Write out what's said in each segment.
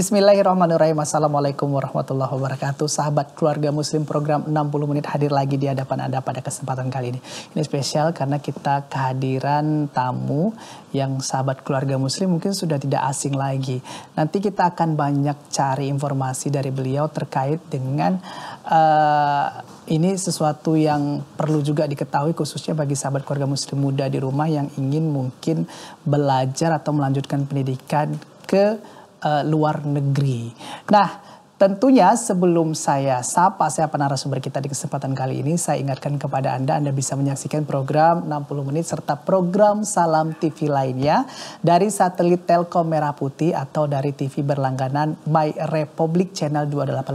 Bismillahirrahmanirrahim. Assalamualaikum warahmatullahi wabarakatuh. Sahabat keluarga muslim program 60 menit hadir lagi di hadapan Anda pada kesempatan kali ini. Ini spesial karena kita kehadiran tamu yang sahabat keluarga muslim mungkin sudah tidak asing lagi. Nanti kita akan banyak cari informasi dari beliau terkait dengan uh, ini sesuatu yang perlu juga diketahui khususnya bagi sahabat keluarga muslim muda di rumah yang ingin mungkin belajar atau melanjutkan pendidikan ke uh, luar negeri. Nah, Tentunya sebelum saya sapa siapa narasumber kita di kesempatan kali ini, saya ingatkan kepada Anda, Anda bisa menyaksikan program 60 menit serta program Salam TV lainnya dari satelit Telkom Merah Putih atau dari TV berlangganan My Republic Channel 285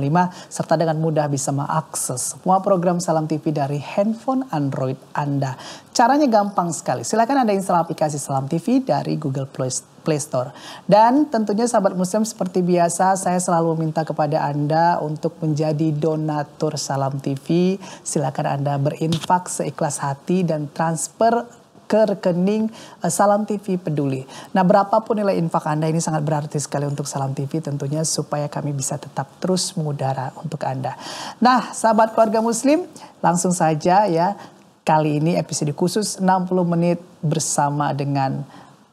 serta dengan mudah bisa mengakses semua program Salam TV dari handphone Android Anda. Caranya gampang sekali. Silakan Anda install aplikasi Salam TV dari Google Play Store Play Store. Dan tentunya sahabat muslim seperti biasa saya selalu minta kepada Anda untuk menjadi donatur Salam TV. Silakan Anda berinfak seikhlas hati dan transfer ke rekening eh, Salam TV Peduli. Nah, berapapun nilai infak Anda ini sangat berarti sekali untuk Salam TV tentunya supaya kami bisa tetap terus mengudara untuk Anda. Nah, sahabat keluarga muslim, langsung saja ya kali ini episode khusus 60 menit bersama dengan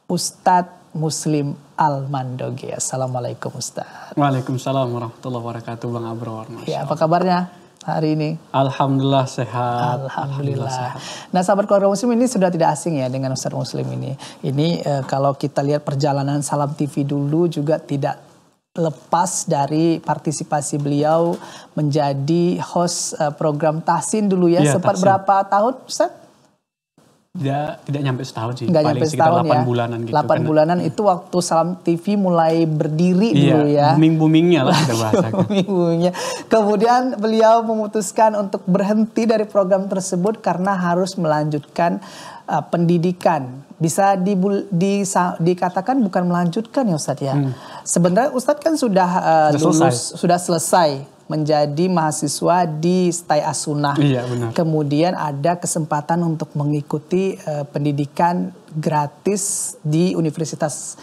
Ustadz Muslim Al-Mandoge. Assalamualaikum Ustaz. Waalaikumsalam warahmatullahi wabarakatuh Bang Abror. Ya, apa kabarnya hari ini? Alhamdulillah sehat. Alhamdulillah. Alhamdulillah sehat. Nah, sahabat keluarga muslim ini sudah tidak asing ya dengan Ustaz Muslim ini. Ini e, kalau kita lihat perjalanan Salam TV dulu juga tidak lepas dari partisipasi beliau menjadi host e, program Tahsin dulu ya, ya sempat berapa tahun Ustaz? tidak tidak nyampe setahun sih Nggak paling nyampe sekitar setahun 8 ya. bulanan gitu 8 karena, bulanan itu waktu Salam TV mulai berdiri iya, dulu ya booming boomingnya lah kita bahasa boomingnya kemudian beliau memutuskan untuk berhenti dari program tersebut karena harus melanjutkan uh, pendidikan bisa di, di, dikatakan bukan melanjutkan ya Ustadz ya hmm. sebenarnya Ustadz kan sudah, uh, sudah lulus selesai. sudah selesai menjadi mahasiswa di Stai Asuna. Iya, benar. Kemudian ada kesempatan untuk mengikuti uh, pendidikan gratis di Universitas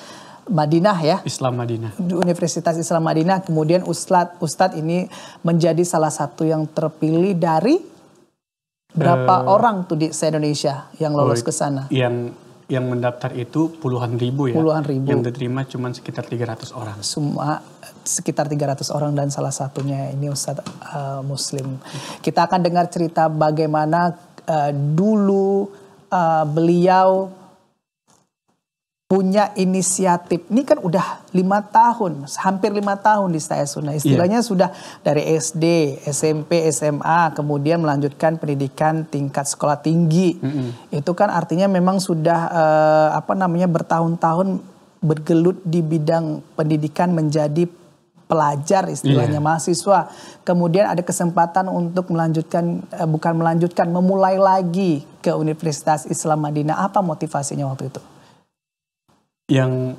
Madinah ya. Islam Madinah. Di Universitas Islam Madinah kemudian Ustadz Ustadz ini menjadi salah satu yang terpilih dari eh, berapa uh, orang tuh di indonesia yang lolos oh, ke sana? Yang yang mendaftar itu puluhan ribu ya. Puluhan ribu. Yang diterima cuma sekitar 300 orang. Semua sekitar 300 orang dan salah satunya ini Ustadz uh, Muslim. Kita akan dengar cerita bagaimana uh, dulu uh, beliau punya inisiatif. Ini kan udah lima tahun, hampir lima tahun di saya sunnah. Iya. Istilahnya yeah. sudah dari SD, SMP, SMA, kemudian melanjutkan pendidikan tingkat sekolah tinggi. Mm -hmm. Itu kan artinya memang sudah eh, apa namanya bertahun-tahun bergelut di bidang pendidikan menjadi pelajar istilahnya yeah. mahasiswa. Kemudian ada kesempatan untuk melanjutkan eh, bukan melanjutkan memulai lagi ke Universitas Islam Madinah. Apa motivasinya waktu itu? yang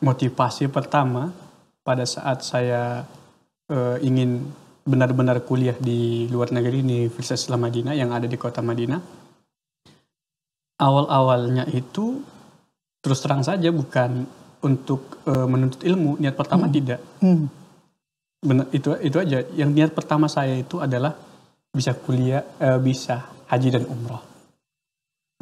motivasi pertama pada saat saya uh, ingin benar-benar kuliah di luar negeri di Universitas Islam Madinah yang ada di kota Madinah. Awal-awalnya itu terus terang saja bukan untuk uh, menuntut ilmu, niat pertama hmm. tidak. Hmm. Benar itu itu aja. Yang niat pertama saya itu adalah bisa kuliah uh, bisa haji dan umroh.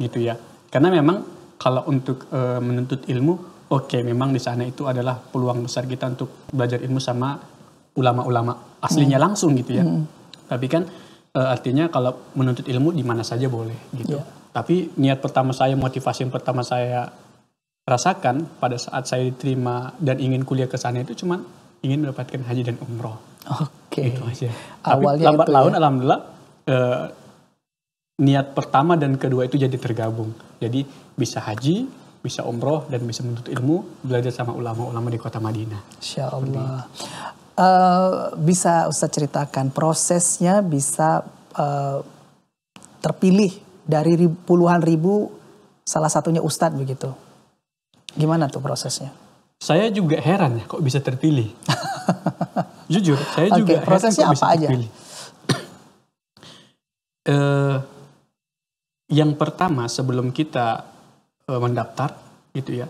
Gitu ya. Karena memang kalau untuk uh, menuntut ilmu oke okay, memang di sana itu adalah peluang besar kita untuk belajar ilmu sama ulama-ulama aslinya hmm. langsung gitu ya hmm. tapi kan uh, artinya kalau menuntut ilmu di mana saja boleh gitu yeah. tapi niat pertama saya motivasi yang pertama saya rasakan pada saat saya diterima dan ingin kuliah ke sana itu cuman ingin mendapatkan haji dan umroh oke okay. gitu Awalnya tapi lambat ya. laun ya? alhamdulillah eh, niat pertama dan kedua itu jadi tergabung. Jadi bisa haji, bisa umroh dan bisa menuntut ilmu belajar sama ulama-ulama di kota Madinah. Insya Allah. Uh, eh, bisa Ustaz ceritakan prosesnya bisa uh, terpilih dari puluhan ribu salah satunya Ustadz begitu. Gimana tuh prosesnya? Saya juga heran ya kok bisa terpilih. Jujur, saya juga prosesnya heran kok apa bisa aja? terpilih. uh, yang pertama sebelum kita e, mendaftar gitu ya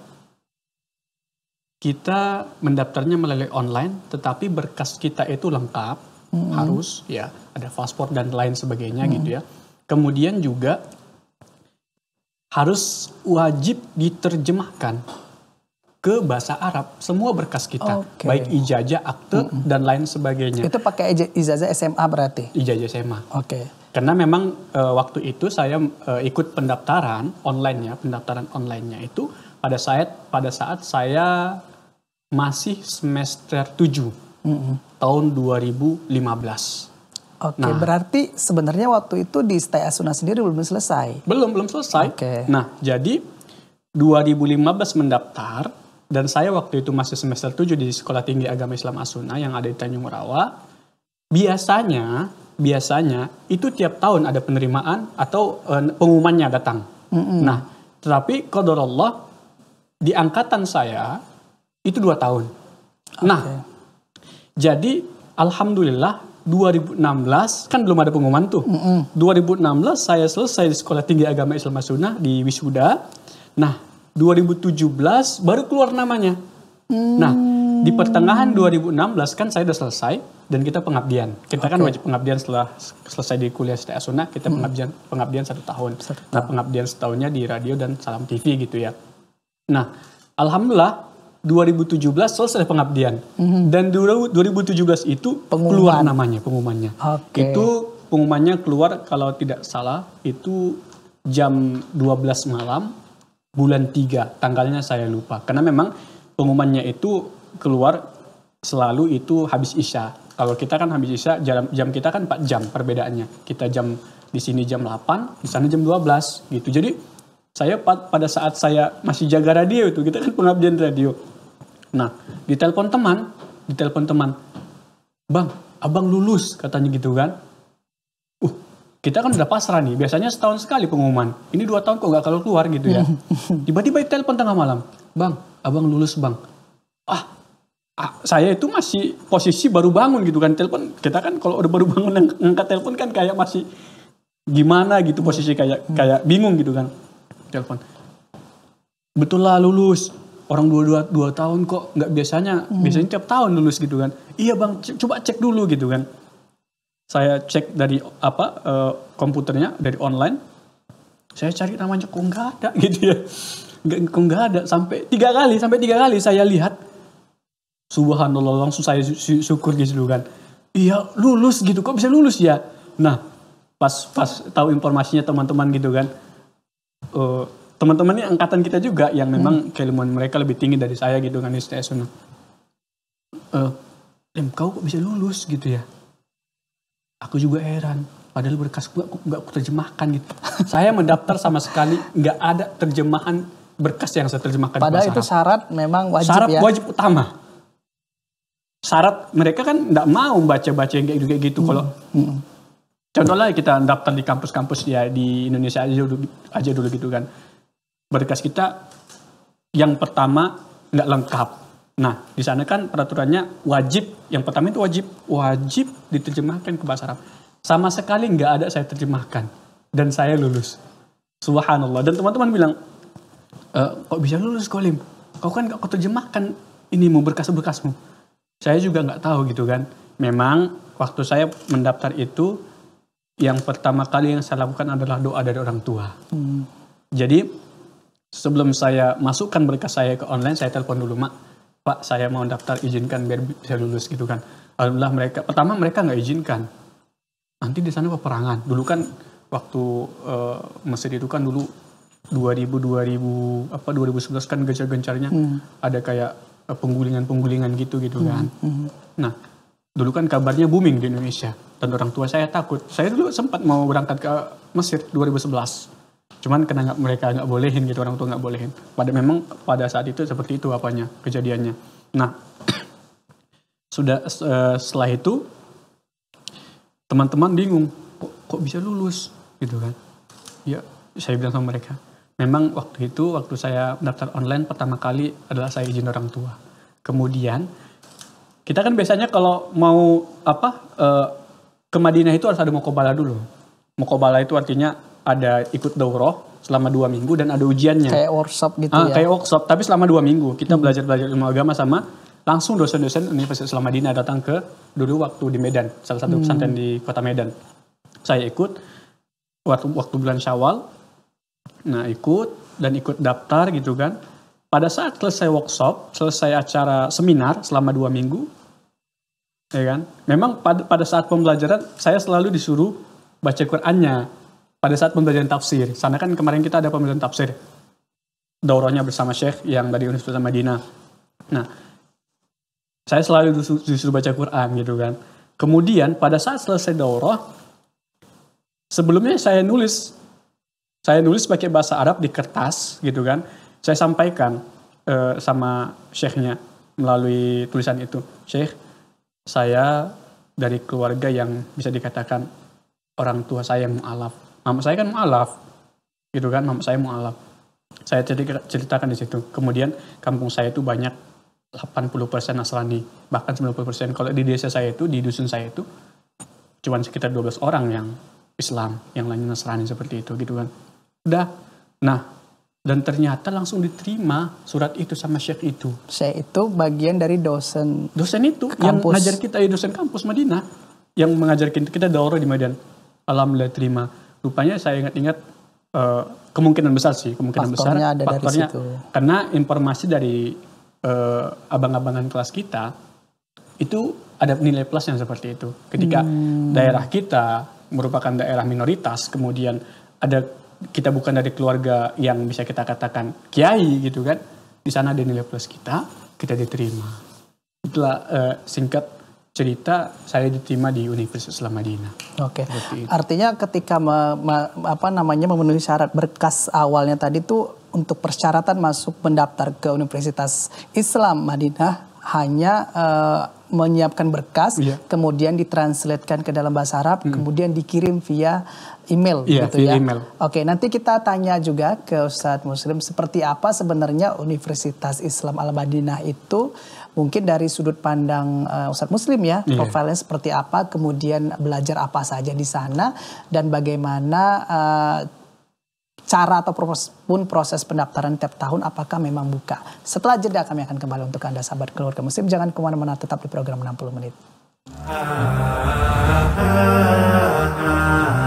kita mendaftarnya melalui online tetapi berkas kita itu lengkap mm-hmm. harus ya ada paspor dan lain sebagainya mm-hmm. gitu ya kemudian juga harus wajib diterjemahkan ke bahasa Arab semua berkas kita okay. baik ijazah akte mm-hmm. dan lain sebagainya itu pakai ijazah SMA berarti ijazah SMA oke okay. Karena memang e, waktu itu saya e, ikut pendaftaran online ya, pendaftaran online-nya itu pada saat pada saat saya masih semester 7 mm -hmm. tahun 2015. Oke, nah, berarti sebenarnya waktu itu di Stay Asuna sendiri belum selesai. Belum, belum selesai. Oke. Nah, jadi 2015 mendaftar dan saya waktu itu masih semester 7 di Sekolah Tinggi Agama Islam Asuna yang ada di Tanjung Rawa. Biasanya biasanya itu tiap tahun ada penerimaan atau uh, pengumumannya datang. Mm -hmm. Nah, tetapi kodor Allah di angkatan saya itu dua tahun. Okay. Nah, jadi alhamdulillah 2016 kan belum ada pengumuman tuh. Mm -hmm. 2016 saya selesai di sekolah tinggi agama Islam Sunnah di Wisuda. Nah, 2017 baru keluar namanya. Nah, mm. Nah, di pertengahan 2016 kan saya udah selesai dan kita pengabdian. Kita okay. kan wajib pengabdian setelah selesai di kuliah STS sunnah, kita hmm. pengabdian pengabdian satu tahun. satu nah, tahun. Nah pengabdian setahunnya di radio dan salam TV gitu ya. Nah alhamdulillah 2017 selesai pengabdian hmm. dan 2017 itu Pengumuman. keluar namanya pengumumannya. Okay. Itu pengumumannya keluar kalau tidak salah itu jam 12 malam bulan 3 tanggalnya saya lupa karena memang pengumumannya itu keluar selalu itu habis isya. Kalau kita kan habis isya jam, jam kita kan 4 jam perbedaannya. Kita jam di sini jam 8, di sana jam 12 gitu. Jadi saya pada saat saya masih jaga radio itu kita kan pengabdian radio. Nah, ditelepon teman, ditelepon teman. Bang, abang lulus katanya gitu kan. Uh, kita kan udah pasrah nih. Biasanya setahun sekali pengumuman. Ini dua tahun kok nggak kalau keluar gitu ya. Tiba-tiba telepon tengah malam. Bang, abang lulus bang. Ah, saya itu masih posisi baru bangun gitu kan telepon kita kan kalau udah baru bangun ng ngangkat telepon kan kayak masih gimana gitu posisi kayak hmm. kayak bingung gitu kan telepon betul lah lulus orang dua dua, dua tahun kok nggak biasanya hmm. biasanya tiap tahun lulus gitu kan iya bang coba cek dulu gitu kan saya cek dari apa uh, komputernya dari online saya cari namanya kok nggak ada gitu ya nggak kok nggak ada sampai tiga kali sampai tiga kali saya lihat subhanallah langsung saya syukur gitu kan iya lulus gitu kok bisa lulus ya nah pas pas tahu informasinya teman-teman gitu kan uh, eh, teman-temannya angkatan kita juga yang memang hmm. keilmuan mereka lebih tinggi dari saya gitu kan STS nah. Eh, uh, em kau kok bisa lulus gitu ya aku juga heran padahal berkas gua aku nggak aku terjemahkan gitu saya mendaftar sama sekali nggak ada terjemahan berkas yang saya terjemahkan padahal itu syarat memang wajib syarat ya? wajib utama syarat mereka kan tidak mau baca-baca yang kayak gitu kayak gitu. Hmm. Kalau hmm. contohlah kita daftar di kampus-kampus ya di Indonesia aja dulu, aja dulu gitu kan. Berkas kita yang pertama nggak lengkap. Nah, di sana kan peraturannya wajib, yang pertama itu wajib, wajib diterjemahkan ke bahasa Arab. Sama sekali nggak ada saya terjemahkan. Dan saya lulus. Subhanallah. Dan teman-teman bilang, e, kok bisa lulus Kolim? Kau kan nggak kau terjemahkan ini mau berkas-berkasmu saya juga nggak tahu gitu kan. Memang waktu saya mendaftar itu yang pertama kali yang saya lakukan adalah doa dari orang tua. Hmm. Jadi sebelum saya masukkan berkas saya ke online, saya telepon dulu mak, pak saya mau daftar izinkan biar bisa lulus gitu kan. Alhamdulillah mereka pertama mereka nggak izinkan. Nanti di sana peperangan. Dulu kan waktu uh, Mesir itu kan dulu 2000 2000 apa 2011 kan gencar-gencarnya hmm. ada kayak penggulingan-penggulingan gitu gitu kan. kan. Hmm. Nah, dulu kan kabarnya booming di Indonesia dan orang tua saya takut. Saya dulu sempat mau berangkat ke Mesir 2011. Cuman kena gak, mereka nggak bolehin gitu orang tua nggak bolehin. Pada memang pada saat itu seperti itu apanya kejadiannya. Nah, sudah uh, setelah itu teman-teman bingung kok, kok bisa lulus gitu kan. Ya, saya bilang sama mereka, memang waktu itu waktu saya daftar online pertama kali adalah saya izin orang tua. Kemudian kita kan biasanya kalau mau apa e, ke Madinah itu harus ada mukobala dulu. Mukobala itu artinya ada ikut daurah selama dua minggu dan ada ujiannya. Kayak workshop gitu ah, ya. Kayak workshop, tapi selama dua minggu kita belajar-belajar hmm. ilmu agama sama langsung dosen-dosen Universitas Islam Madinah datang ke dulu waktu di Medan, salah satu hmm. pesantren hmm. di kota Medan. Saya ikut waktu, waktu bulan Syawal, Nah ikut dan ikut daftar gitu kan. Pada saat selesai workshop, selesai acara seminar selama dua minggu, ya kan. Memang pada, pada saat pembelajaran saya selalu disuruh baca Qurannya pada saat pembelajaran tafsir. Sana kan kemarin kita ada pembelajaran tafsir. Daurahnya bersama Syekh yang dari Universitas Madinah. Nah, saya selalu disuruh, disuruh baca Quran gitu kan. Kemudian pada saat selesai daurah, sebelumnya saya nulis saya nulis pakai bahasa Arab di kertas gitu kan. Saya sampaikan uh, sama syekhnya melalui tulisan itu. Syekh, saya dari keluarga yang bisa dikatakan orang tua saya yang mu'alaf. Mama saya kan mu'alaf. Gitu kan, mama saya mu'alaf. Saya ceritakan di situ. Kemudian kampung saya itu banyak 80% persen Nasrani, bahkan 90%. persen Kalau di desa saya itu, di dusun saya itu, cuman sekitar 12 orang yang Islam, yang lainnya Nasrani seperti itu gitu kan. Dah. Nah, dan ternyata langsung diterima surat itu sama Syekh itu. Syekh itu bagian dari dosen. Dosen itu kampus. yang mengajar kita ya dosen kampus Madinah yang mengajar kita kita daurah di Madinah Alhamdulillah terima. Rupanya saya ingat-ingat uh, kemungkinan besar sih, kemungkinan faktornya besar ada faktornya dari karena informasi dari uh, abang-abangan kelas kita itu ada nilai plus yang seperti itu. Ketika hmm. daerah kita merupakan daerah minoritas, kemudian ada kita bukan dari keluarga yang bisa kita katakan kiai gitu kan di sana ada nilai plus kita kita diterima itulah uh, singkat cerita saya diterima di Universitas Islam Madinah. Oke. Okay. Artinya ketika me, me, apa namanya memenuhi syarat berkas awalnya tadi tuh untuk persyaratan masuk mendaftar ke Universitas Islam Madinah hanya uh, menyiapkan berkas, yeah. kemudian ditranslatekan ke dalam bahasa Arab, hmm. kemudian dikirim via email yeah, gitu via ya. Email. Oke, nanti kita tanya juga ke Ustadz Muslim seperti apa sebenarnya Universitas Islam Al Madinah itu mungkin dari sudut pandang uh, Ustadz Muslim ya, yeah. profilnya seperti apa, kemudian belajar apa saja di sana dan bagaimana uh, cara atau proses pendaftaran tiap tahun apakah memang buka. Setelah jeda kami akan kembali untuk Anda sahabat keluarga muslim. Jangan kemana-mana tetap di program 60 menit. Ah, ah, ah,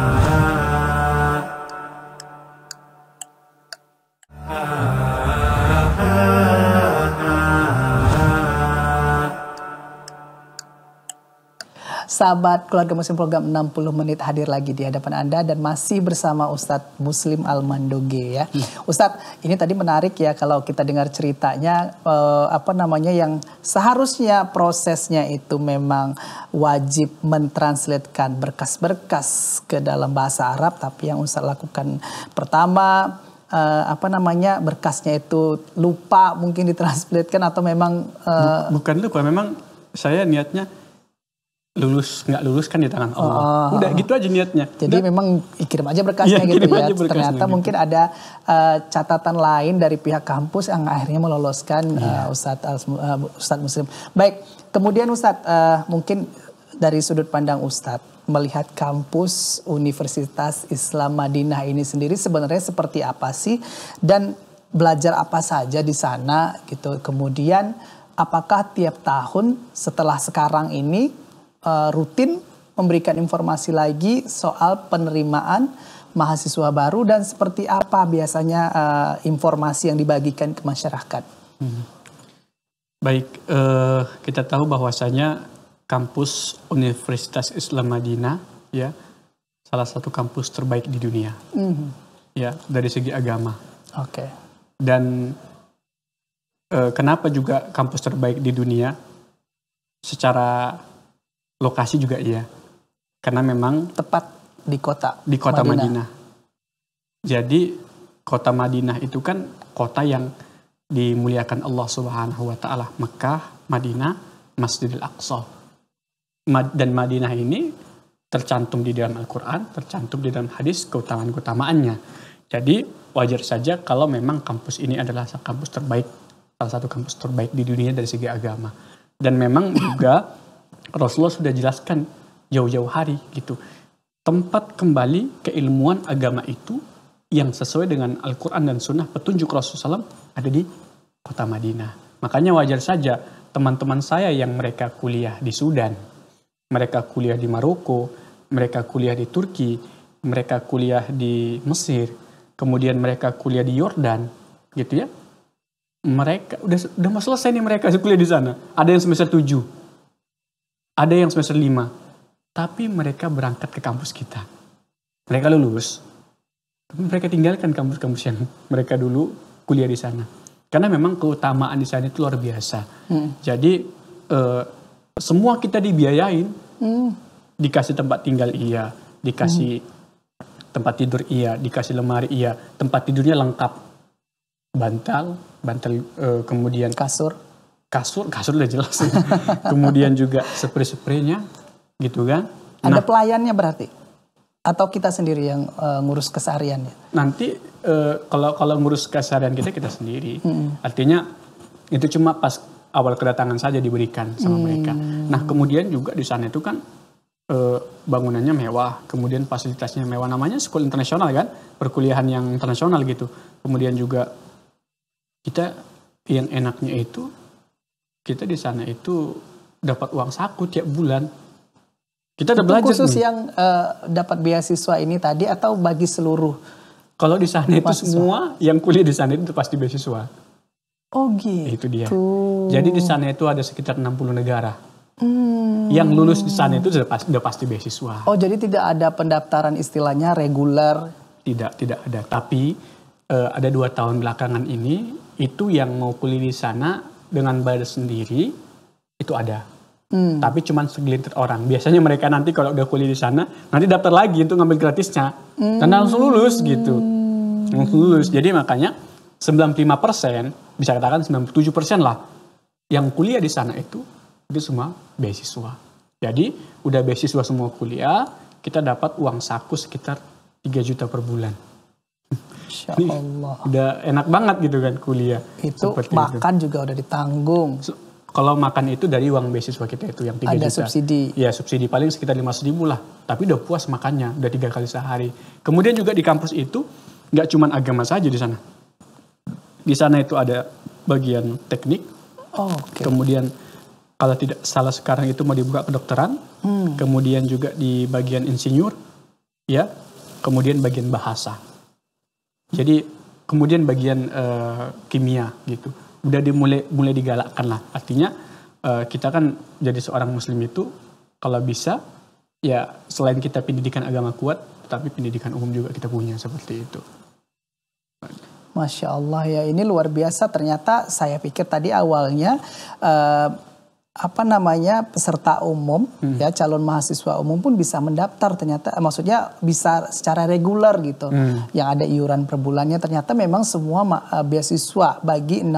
sahabat keluarga muslim program 60 menit hadir lagi di hadapan Anda dan masih bersama Ustadz Muslim Almandoge ya. Hmm. Ustadz ini tadi menarik ya kalau kita dengar ceritanya eh, apa namanya yang seharusnya prosesnya itu memang wajib mentranslatekan berkas-berkas ke dalam bahasa Arab tapi yang Ustadz lakukan pertama uh, apa namanya berkasnya itu lupa mungkin ditranslatekan atau memang uh, bukan lupa memang saya niatnya lulus nggak lulus kan di tangan Allah. Oh, Udah gitu aja niatnya. Jadi Udah. memang kirim aja berkasnya iya, gitu ya, gitu ya. Ternyata gitu. mungkin ada uh, catatan lain dari pihak kampus yang akhirnya meloloskan yeah. Iya. uh, Ustadz uh, Ustadz Muslim. Baik, kemudian Ustadz uh, mungkin dari sudut pandang Ustadz melihat kampus Universitas Islam Madinah ini sendiri sebenarnya seperti apa sih dan belajar apa saja di sana gitu. Kemudian apakah tiap tahun setelah sekarang ini uh, rutin memberikan informasi lagi soal penerimaan mahasiswa baru dan seperti apa biasanya uh, informasi yang dibagikan ke masyarakat. Hmm. Baik, uh, kita tahu bahwasanya kampus Universitas Islam Madinah ya salah satu kampus terbaik di dunia. Hmm. Ya, dari segi agama. Oke. Okay. Dan uh, kenapa juga kampus terbaik di dunia? Secara lokasi juga iya. Karena memang tepat di kota di kota Madinah. Madinah. Jadi kota Madinah itu kan kota yang dimuliakan Allah Subhanahu wa taala. Mekah, Madinah, Masjidil Aqsa. Dan Madinah ini tercantum di dalam Al-Qur'an, tercantum di dalam hadis keutamaan-keutamaannya. Jadi wajar saja kalau memang kampus ini adalah kampus terbaik, salah satu kampus terbaik di dunia dari segi agama. Dan memang juga Rasulullah sudah jelaskan jauh-jauh hari gitu. Tempat kembali keilmuan agama itu yang sesuai dengan Al-Quran dan Sunnah petunjuk Rasulullah SAW ada di kota Madinah. Makanya wajar saja teman-teman saya yang mereka kuliah di Sudan, mereka kuliah di Maroko, mereka kuliah di Turki, mereka kuliah di Mesir, kemudian mereka kuliah di Yordan, gitu ya. Mereka udah udah selesai nih mereka kuliah di sana. Ada yang semester 7, ada yang semester lima, Tapi mereka berangkat ke kampus kita. Mereka lulus. Tapi mereka tinggalkan kampus-kampus yang mereka dulu kuliah di sana. Karena memang keutamaan di sana itu luar biasa. Hmm. Jadi eh, semua kita dibiayain. Hmm. Dikasih tempat tinggal iya, dikasih hmm tempat tidur iya, dikasih lemari iya, tempat tidurnya lengkap, bantal, bantal e, kemudian kasur, kasur kasur udah jelas ya. kemudian juga spray-spraynya gitu kan ada nah. pelayannya berarti atau kita sendiri yang uh, ngurus kesehariannya nanti uh, kalau kalau ngurus keseharian kita kita sendiri hmm. artinya itu cuma pas awal kedatangan saja diberikan sama hmm. mereka nah kemudian juga di sana itu kan uh, bangunannya mewah kemudian fasilitasnya mewah namanya sekolah internasional kan perkuliahan yang internasional gitu kemudian juga kita yang enaknya itu kita di sana itu dapat uang saku tiap bulan. Kita ada belajar khusus nih. yang uh, dapat beasiswa ini tadi atau bagi seluruh? Kalau di sana itu mahasiswa. semua yang kuliah di sana itu pasti beasiswa. Oh gitu. Itu dia. Jadi di sana itu ada sekitar 60 negara. Hmm. Yang lulus di sana itu sudah pasti, sudah pasti beasiswa. Oh jadi tidak ada pendaftaran istilahnya reguler? Tidak, tidak ada. Tapi uh, ada dua tahun belakangan ini itu yang mau kuliah di sana dengan bayar sendiri itu ada. Hmm. Tapi cuman segelintir orang. Biasanya mereka nanti kalau udah kuliah di sana, nanti daftar lagi untuk ngambil gratisnya. Hmm. Dan langsung lulus gitu. Hmm. Langsung lulus. Jadi makanya 95% bisa katakan 97% lah yang kuliah di sana itu itu semua beasiswa. Jadi udah beasiswa semua kuliah, kita dapat uang saku sekitar 3 juta per bulan. Allah. Udah enak banget gitu kan kuliah. Itu Seperti makan itu. juga udah ditanggung. kalau makan itu dari uang beasiswa kita itu yang 3 Ada juta. subsidi. Ya subsidi paling sekitar 500 ribu lah. Tapi udah puas makannya, udah tiga kali sehari. Kemudian juga di kampus itu nggak cuma agama saja di sana. Di sana itu ada bagian teknik. Oh, okay. Kemudian kalau tidak salah sekarang itu mau dibuka kedokteran. Hmm. Kemudian juga di bagian insinyur. Ya. Kemudian bagian bahasa jadi kemudian bagian uh, kimia gitu udah dimulai mulai digalakkan lah. Artinya uh, kita kan jadi seorang muslim itu kalau bisa ya selain kita pendidikan agama kuat, tapi pendidikan umum juga kita punya seperti itu. Masya Allah ya ini luar biasa ternyata saya pikir tadi awalnya uh, apa namanya peserta umum hmm. ya calon mahasiswa umum pun bisa mendaftar ternyata eh, maksudnya bisa secara reguler gitu hmm. yang ada iuran per bulannya ternyata memang semua uh, beasiswa bagi 60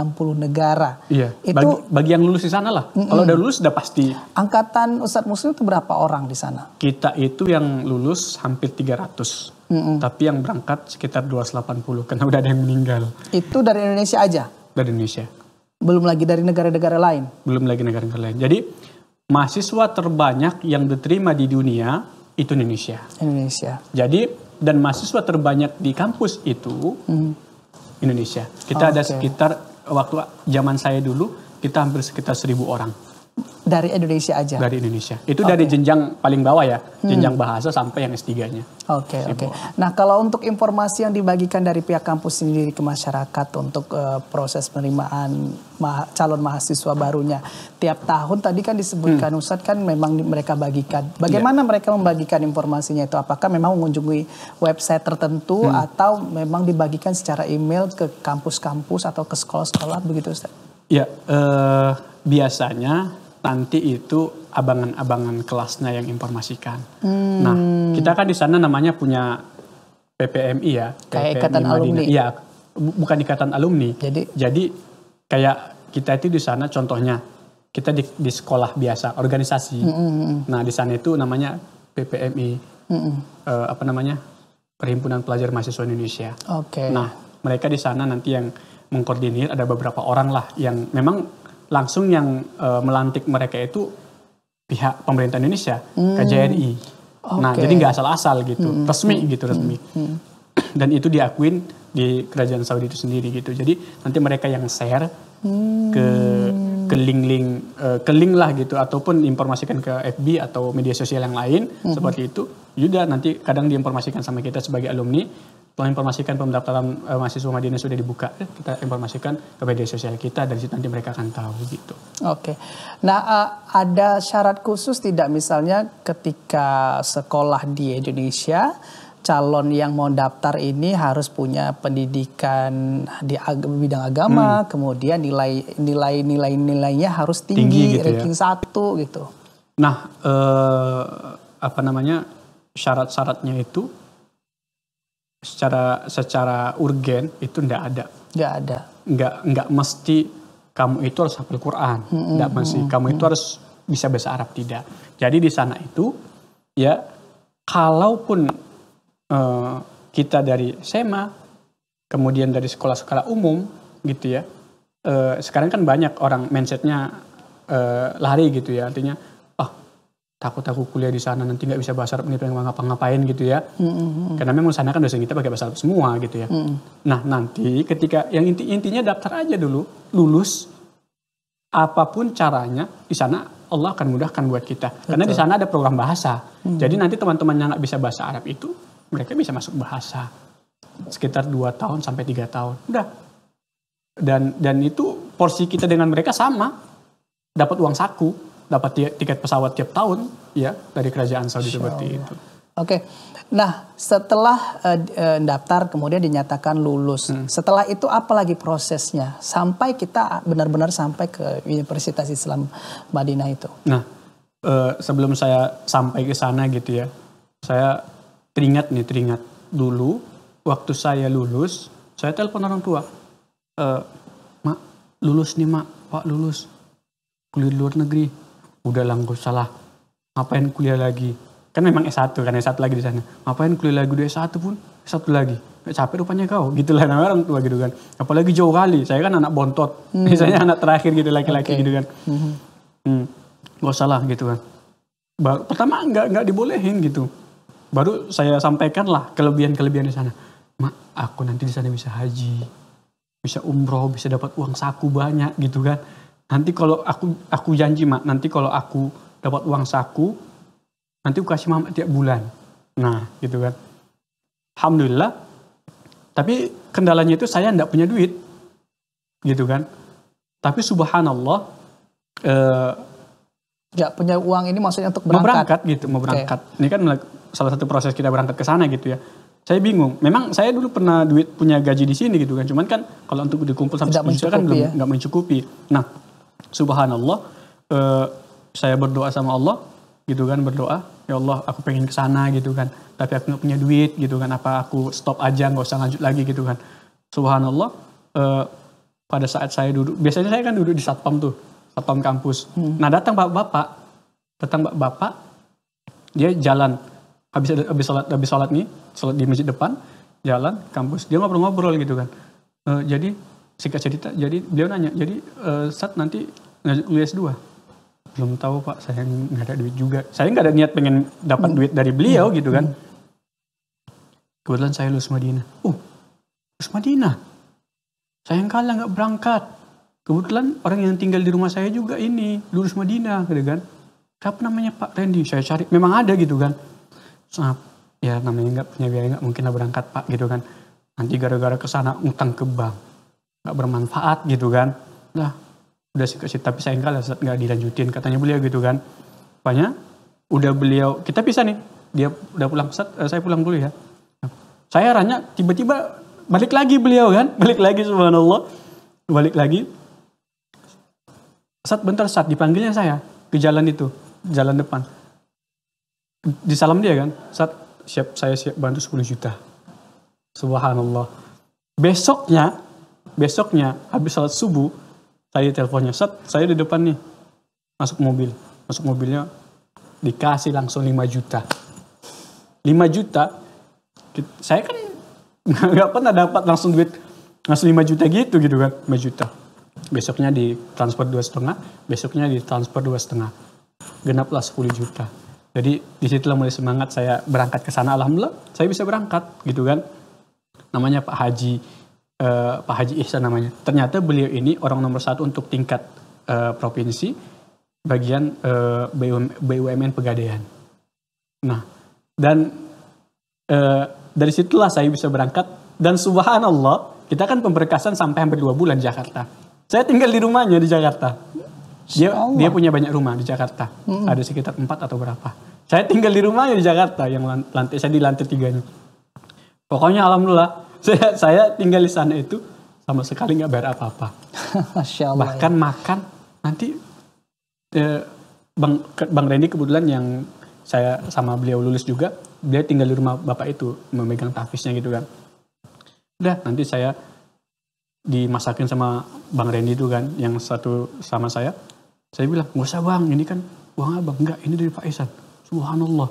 negara iya. itu bagi, bagi yang lulus di sana lah kalau udah lulus udah pasti angkatan Ustadz Muslim itu berapa orang di sana kita itu yang lulus hampir 300 Mm -mm. Tapi yang berangkat sekitar 280 karena udah ada yang meninggal. Itu dari Indonesia aja? Dari Indonesia. Belum lagi dari negara-negara lain. Belum lagi negara-negara lain. Jadi mahasiswa terbanyak yang diterima di dunia itu Indonesia. Indonesia. Jadi dan mahasiswa terbanyak di kampus itu hmm. Indonesia. Kita oh, ada okay. sekitar waktu zaman saya dulu kita hampir sekitar seribu orang. Dari Indonesia aja. Dari Indonesia. Itu okay. dari jenjang paling bawah ya, hmm. jenjang bahasa sampai yang S3-nya. Oke, okay, oke. Okay. Nah, kalau untuk informasi yang dibagikan dari pihak kampus sendiri ke masyarakat untuk uh, proses penerimaan ma calon mahasiswa barunya tiap tahun tadi kan disebutkan hmm. Ustadz kan memang mereka bagikan. Bagaimana yeah. mereka membagikan informasinya itu? Apakah memang mengunjungi website tertentu hmm. atau memang dibagikan secara email ke kampus-kampus atau ke sekolah-sekolah begitu Ustadz? Ya, yeah, uh, biasanya nanti itu abangan-abangan kelasnya yang informasikan. Hmm. Nah, kita kan di sana namanya punya PPMI ya, kayak PPMI ikatan Madinah. alumni. Iya, bukan ikatan alumni. Jadi jadi kayak kita itu di sana contohnya kita di, di sekolah biasa organisasi. Hmm. hmm, hmm. Nah, di sana itu namanya PPMI. -mm. Uh, hmm. eh, apa namanya? Perhimpunan Pelajar Mahasiswa Indonesia. Oke. Okay. Nah, mereka di sana nanti yang mengkoordinir ada beberapa orang lah yang memang langsung yang uh, melantik mereka itu pihak pemerintah Indonesia hmm. KJRI. Okay. Nah jadi nggak asal-asal gitu, hmm, hmm. resmi hmm. gitu resmi. Hmm. hmm. Dan itu diakuin di kerajaan Saudi itu sendiri gitu. Jadi nanti mereka yang share hmm. ke ke link-link uh, ke link lah gitu ataupun informasikan ke FB atau media sosial yang lain -hmm. seperti itu Yuda nanti kadang diinformasikan sama kita sebagai alumni menginformasikan pendaftaran uh, mahasiswa Madinah sudah dibuka, eh, kita informasikan ke media sosial kita dari situ nanti mereka akan tahu gitu. Oke. Okay. Nah, eh, ada syarat khusus tidak misalnya ketika sekolah di Indonesia calon yang mau daftar ini harus punya pendidikan di ag bidang agama, hmm. kemudian nilai nilai nilai nilainya harus tinggi, tinggi gitu ya. ranking ya. satu gitu. Nah, eh, apa namanya syarat-syaratnya itu secara secara urgen itu ndak ada. Nggak ada. Nggak enggak mesti kamu itu harus hafal Quran. Hmm, nggak mesti kamu itu harus bisa bahasa Arab tidak. Jadi di sana itu ya kalaupun uh, kita dari SMA kemudian dari sekolah-sekolah umum gitu ya. Uh, sekarang kan banyak orang mindsetnya uh, lari gitu ya artinya takut aku kuliah di sana nanti nggak bisa bahasa Arab nih pengen ngapa-ngapain gitu ya. Mm-hmm. Karena memang sana kan dosen kita pakai bahasa Arab semua gitu ya. Mm-hmm. Nah nanti ketika yang inti intinya daftar aja dulu lulus apapun caranya di sana Allah akan mudahkan buat kita Betul. karena di sana ada program bahasa. Mm-hmm. Jadi nanti teman-teman yang nggak bisa bahasa Arab itu mereka bisa masuk bahasa sekitar 2 tahun sampai tiga tahun. Udah. Dan dan itu porsi kita dengan mereka sama. Dapat uang saku dapat tiket pesawat tiap tahun ya dari kerajaan Saudi seperti itu. Oke. Okay. Nah, setelah uh, daftar kemudian dinyatakan lulus. Hmm. Setelah itu apa lagi prosesnya sampai kita benar-benar sampai ke Universitas Islam Madinah itu? Nah, uh, sebelum saya sampai ke sana gitu ya. Saya teringat nih, teringat dulu waktu saya lulus, saya telepon orang tua. Uh, mak, lulus nih, Mak. Pak lulus. Kuliah luar negeri udah lah gak usah ngapain kuliah lagi kan memang S1 kan S1 lagi di sana ngapain kuliah lagi di S1 pun S1 lagi capek rupanya kau gitu lah namanya orang tua gitu kan apalagi jauh kali saya kan anak bontot hmm. misalnya anak terakhir gitu laki-laki okay. gitu kan hmm. Hmm. gak usah gitu kan baru, pertama nggak nggak dibolehin gitu baru saya sampaikan lah kelebihan-kelebihan di sana mak aku nanti di sana bisa haji bisa umroh bisa dapat uang saku banyak gitu kan nanti kalau aku aku janji mak nanti kalau aku dapat uang saku nanti aku kasih mama tiap bulan nah gitu kan alhamdulillah tapi kendalanya itu saya tidak punya duit gitu kan tapi subhanallah eh, nggak punya uang ini maksudnya untuk berangkat, berangkat gitu mau berangkat okay. ini kan salah satu proses kita berangkat ke sana gitu ya saya bingung. Memang saya dulu pernah duit punya gaji di sini gitu kan. Cuman kan kalau untuk dikumpul sampai 10 kan belum ya? nggak mencukupi. Nah, subhanallah uh, saya berdoa sama Allah gitu kan berdoa ya Allah aku pengen ke sana gitu kan tapi aku nggak punya duit gitu kan apa aku stop aja nggak usah lanjut lagi gitu kan subhanallah uh, pada saat saya duduk biasanya saya kan duduk di satpam tuh satpam kampus hmm. nah datang bapak-bapak datang bapak-bapak dia jalan habis habis salat habis salat nih salat di masjid depan jalan kampus dia ngobrol-ngobrol gitu kan uh, jadi singkat cerita jadi beliau nanya jadi uh, eh, saat nanti US 2 belum tahu pak saya nggak ada duit juga saya nggak ada niat pengen dapat hmm. duit dari beliau hmm. gitu kan hmm. kebetulan saya lulus Madinah oh lulus Madinah saya yang kalah nggak berangkat kebetulan orang yang tinggal di rumah saya juga ini lulus Madinah gitu kan siapa namanya Pak Randy saya cari memang ada gitu kan Snap ya namanya nggak punya biaya nggak mungkin lah berangkat pak gitu kan nanti gara-gara kesana utang ke bank nggak bermanfaat gitu kan nah udah sih kasih tapi saya enggak lah nggak dilanjutin katanya beliau gitu kan banyak udah beliau kita bisa nih dia udah pulang Ustaz, eh, saya pulang dulu ya saya ranya tiba-tiba balik lagi beliau kan balik lagi subhanallah balik lagi saat bentar saat dipanggilnya saya ke jalan itu jalan depan di salam dia kan saat siap saya siap bantu 10 juta subhanallah besoknya besoknya habis sholat subuh saya teleponnya set saya di depan nih masuk mobil masuk mobilnya dikasih langsung 5 juta 5 juta saya kan nggak pernah dapat langsung duit langsung 5 juta gitu gitu kan 5 juta besoknya di transfer dua setengah besoknya di transfer dua setengah genaplah 10 juta jadi disitulah mulai semangat saya berangkat ke sana alhamdulillah saya bisa berangkat gitu kan namanya Pak Haji uh, Pak Haji Ihsan namanya. Ternyata beliau ini orang nomor satu untuk tingkat uh, provinsi bagian uh, eh, BUMN Pegadaian. Nah, dan uh, dari situlah saya bisa berangkat dan subhanallah kita kan pemberkasan sampai hampir dua bulan Jakarta. Saya tinggal di rumahnya di Jakarta. Dia dia punya banyak rumah di Jakarta. Hmm. Ada sekitar empat atau berapa. Saya tinggal di rumahnya di Jakarta yang lantai saya di lantai tiganya. Pokoknya alhamdulillah saya saya tinggal di sana itu sama sekali nggak bayar apa-apa. Bahkan makan nanti eh, bang bang Randy kebetulan yang saya sama beliau lulus juga, dia tinggal di rumah bapak itu memegang tafisnya gitu kan. Udah nanti saya dimasakin sama bang Randy itu kan, yang satu sama saya. Saya bilang nggak usah bang, ini kan uang abang nggak ini dari Pak Isan. Subhanallah.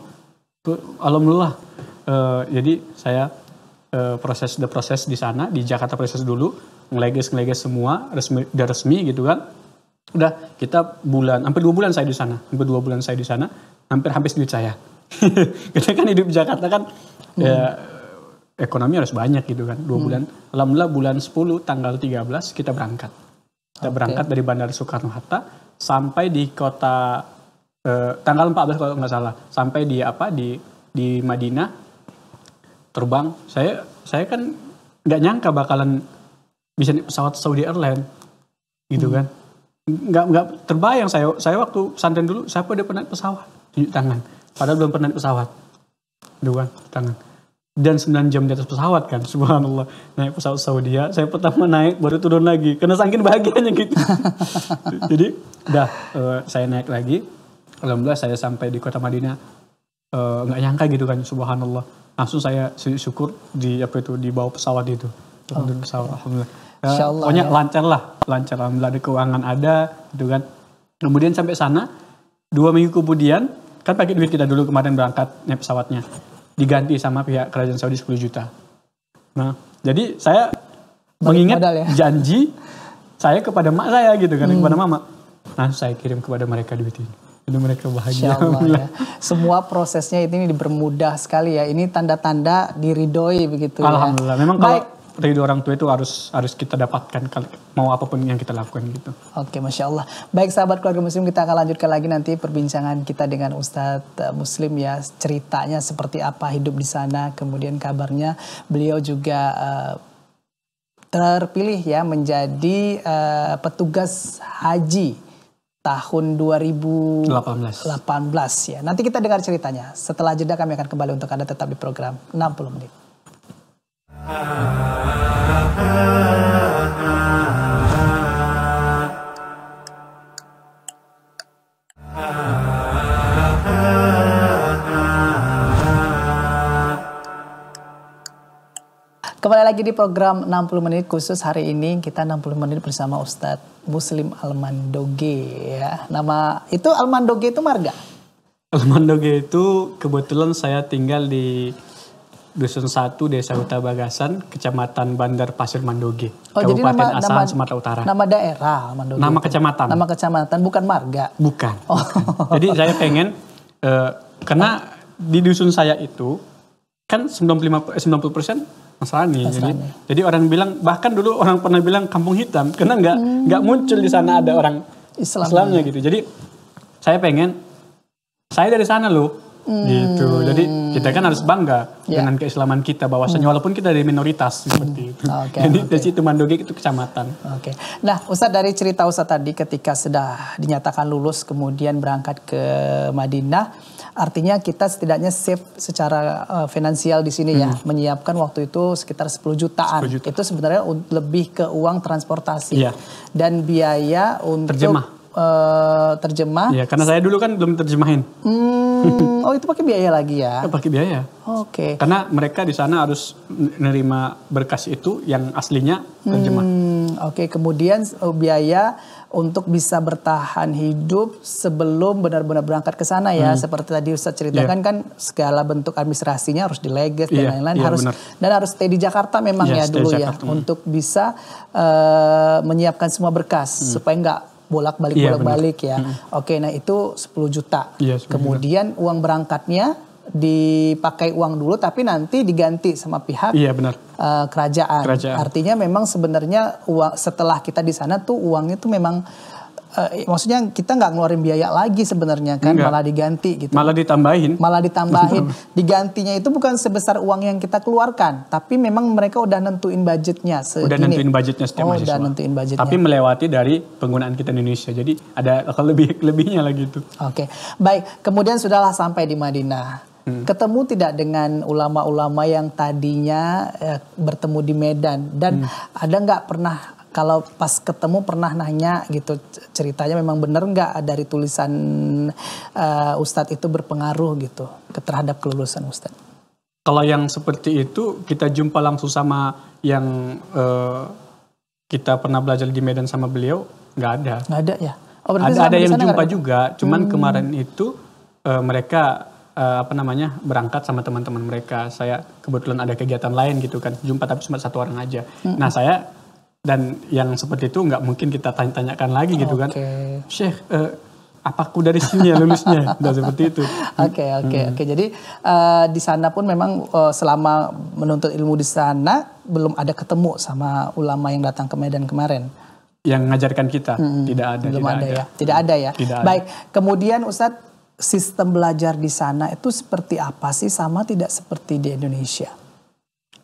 Alhamdulillah. Uh, jadi saya Eh, proses the proses di sana di Jakarta proses dulu ngeleges ngeleges semua resmi udah resmi gitu kan udah kita bulan hampir dua bulan saya di sana hampir dua bulan saya di sana hampir habis duit saya karena kan hidup Jakarta kan hmm. ya, ekonomi harus banyak gitu kan dua hmm. bulan alhamdulillah bulan 10 tanggal 13 kita berangkat kita okay. berangkat dari Bandara Soekarno Hatta sampai di kota eh, tanggal 14 kalau nggak salah sampai di apa di di Madinah terbang saya saya kan nggak nyangka bakalan bisa naik pesawat Saudi Airlines gitu hmm. kan nggak nggak terbayang saya saya waktu santen dulu saya udah pernah naik pesawat tunjuk tangan padahal belum pernah naik pesawat dua gitu kan, tangan dan 9 jam di atas pesawat kan subhanallah naik pesawat Saudi ya saya pertama naik baru turun lagi karena saking bahagianya gitu jadi dah uh, saya naik lagi alhamdulillah saya sampai di kota Madinah eh, nggak uh, nyangka gitu kan subhanallah langsung saya syukur di apa itu di bawah pesawat itu turun okay. pesawat alhamdulillah ya, Allah, pokoknya ya. lancar lah lancar alhamdulillah ada keuangan ada gitu kan kemudian sampai sana dua minggu kemudian kan pakai duit kita dulu kemarin berangkat naik pesawatnya diganti sama pihak kerajaan Saudi 10 juta nah jadi saya Bagi mengingat ya. janji saya kepada mak saya gitu kan hmm. kepada mama nah saya kirim kepada mereka duit ini jadi mereka bahagia. ya. Semua prosesnya ini dipermudah sekali ya. Ini tanda-tanda diridoi begitu. Ya. Alhamdulillah. Ya. Memang Baik. kalau ridho orang tua itu harus harus kita dapatkan mau apapun yang kita lakukan gitu. Oke, masya Allah. Baik sahabat keluarga Muslim kita akan lanjutkan lagi nanti perbincangan kita dengan Ustadz eh, Muslim ya ceritanya seperti apa hidup di sana, kemudian kabarnya beliau juga uh, terpilih ya menjadi uh, petugas haji tahun 2018 18, ya. Nanti kita dengar ceritanya. Setelah jeda kami akan kembali untuk Anda tetap di program 60 menit. Ah, ah, ah. lagi di program 60 menit khusus hari ini kita 60 menit bersama Ustadz Muslim Almandoge ya. Nama itu Almandoge itu marga? Almandoge itu kebetulan saya tinggal di Dusun 1 Desa Huta Bagasan, Kecamatan Bandar Pasir Mandoge, oh, Kabupaten nama, Asahan, nama, Sumatera Utara. Nama daerah Mandoge. Nama itu. kecamatan. Nama kecamatan, bukan marga. Bukan. Oh. Jadi saya pengen uh, karena oh. di dusun saya itu kan 95 90 eh, persen Nasrani. Nasrani. Jadi, jadi orang bilang bahkan dulu orang pernah bilang kampung hitam karena nggak nggak hmm. muncul di sana ada orang Islam. Islamnya gitu. Jadi saya pengen saya dari sana loh. Hmm. gitu jadi kita kan harus bangga yeah. dengan keislaman kita bahwasanya hmm. walaupun kita dari minoritas seperti itu hmm. okay, jadi okay. dari situ Mandoge itu kecamatan oke okay. nah Ustaz dari cerita Ustaz tadi ketika sudah dinyatakan lulus kemudian berangkat ke Madinah Artinya kita setidaknya save secara uh, finansial di sini ya. hmm. ya, menyiapkan waktu itu sekitar 10 jutaan. 10 juta. Itu sebenarnya lebih ke uang transportasi yeah. dan biaya untuk terjemah uh, terjemah. Iya, karena saya dulu kan belum terjemahin. Hmm, oh itu pakai biaya lagi ya? ya pakai biaya. Oke. Okay. Karena mereka di sana harus nerima berkas itu yang aslinya terjemah. Hmm, Oke, okay. kemudian uh, biaya untuk bisa bertahan hidup sebelum benar-benar berangkat ke sana ya. Hmm. Seperti tadi Ustaz ceritakan yeah. kan segala bentuk administrasinya harus dileges yeah. dan iya, lain-lain yeah, harus benar. dan harus stay di Jakarta memang yeah, ya dulu ya hmm. untuk bisa uh, menyiapkan semua berkas hmm. supaya enggak bolak-balik iya, bolak-balik yeah, ya. Hmm. Oke, nah itu 10 juta. Yeah, iya, Kemudian uang berangkatnya dipakai uang dulu tapi nanti diganti sama pihak iya, benar. Uh, kerajaan. kerajaan. Artinya memang sebenarnya uang setelah kita di sana tuh uangnya tuh memang uh, maksudnya kita nggak ngeluarin biaya lagi sebenarnya kan Enggak. malah diganti gitu malah ditambahin malah ditambahin digantinya itu bukan sebesar uang yang kita keluarkan tapi memang mereka udah nentuin budgetnya segini. udah nentuin budgetnya setiap oh, udah nentuin budgetnya tapi melewati dari penggunaan kita di Indonesia jadi ada lebih lebihnya lagi itu oke okay. baik kemudian sudahlah sampai di Madinah Hmm. Ketemu tidak dengan ulama-ulama yang tadinya eh, bertemu di Medan dan hmm. ada nggak pernah kalau pas ketemu pernah nanya gitu ceritanya memang benar nggak dari tulisan uh, Ustadz itu berpengaruh gitu terhadap kelulusan Ustadz? Kalau yang seperti itu kita jumpa langsung sama yang uh, kita pernah belajar di Medan sama beliau nggak ada. Nggak ada ya. Oh, ada ada yang jumpa juga, cuman hmm. kemarin itu uh, mereka Eh, apa namanya berangkat sama teman-teman mereka. Saya kebetulan ada kegiatan lain gitu kan. Jumpa tapi cuma satu orang aja. -hmm. Nah saya dan yang seperti itu nggak mungkin kita tanya-tanyakan lagi gitu okay. kan. Syekh, uh, eh, apa aku dari sini ya lulusnya dan seperti itu. Oke oke oke. Jadi uh, di sana pun memang uh, selama menuntut ilmu di sana belum ada ketemu sama ulama yang datang ke Medan kemarin. Yang mengajarkan kita hmm, tidak ada. Belum tidak ada, ada ya. Tidak ada ya. Tidak Baik. Ada. Kemudian Ustadz sistem belajar di sana itu seperti apa sih sama tidak seperti di Indonesia?